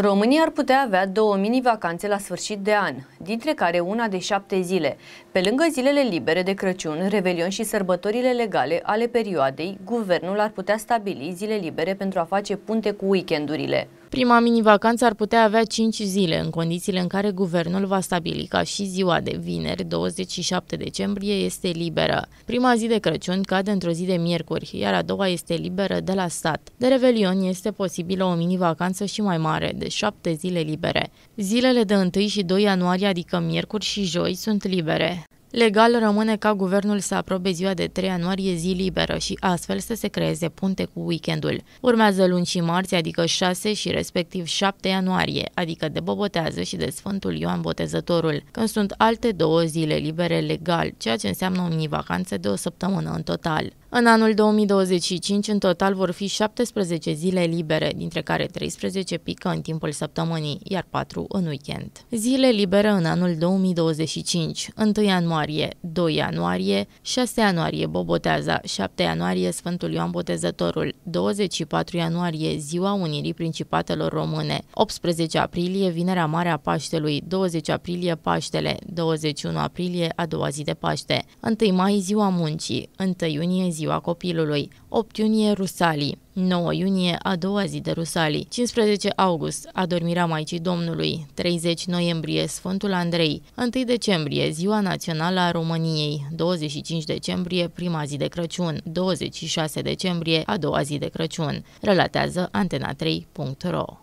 România ar putea avea două mini-vacanțe la sfârșit de an, dintre care una de șapte zile, pe lângă zilele libere de Crăciun, Revelion și sărbătorile legale ale perioadei, guvernul ar putea stabili zile libere pentru a face punte cu weekendurile. Prima mini-vacanță ar putea avea 5 zile, în condițiile în care guvernul va stabili ca și ziua de vineri, 27 decembrie, este liberă. Prima zi de Crăciun cade într-o zi de miercuri, iar a doua este liberă de la stat. De Revelion este posibilă o mini-vacanță și mai mare, de 7 zile libere. Zilele de 1 și 2 ianuarie, adică miercuri și joi, sunt libere. Legal rămâne ca guvernul să aprobe ziua de 3 ianuarie zi liberă și astfel să se creeze punte cu weekendul. Urmează luni și marți, adică 6 și respectiv 7 ianuarie, adică de Bobotează și de Sfântul Ioan Botezătorul, când sunt alte două zile libere legal, ceea ce înseamnă o mini-vacanță de o săptămână în total. În anul 2025, în total, vor fi 17 zile libere, dintre care 13 pică în timpul săptămânii, iar 4 în weekend. Zile libere în anul 2025, 1 ianuarie, 2 ianuarie, 6 ianuarie Boboteaza, 7 ianuarie Sfântul Ioan Botezătorul, 24 ianuarie Ziua Unirii Principatelor Române, 18 aprilie Vinerea Mare a Paștelui, 20 aprilie Paștele, 21 aprilie a doua zi de Paște, 1 mai Ziua Muncii, 1 iunie Ziua ziua copilului, 8 iunie Rusalii, 9 iunie a doua zi de Rusalii, 15 august adormirea Maicii Domnului, 30 noiembrie Sfântul Andrei, 1 decembrie Ziua Națională a României, 25 decembrie prima zi de Crăciun, 26 decembrie a doua zi de Crăciun, relatează antena3.ro.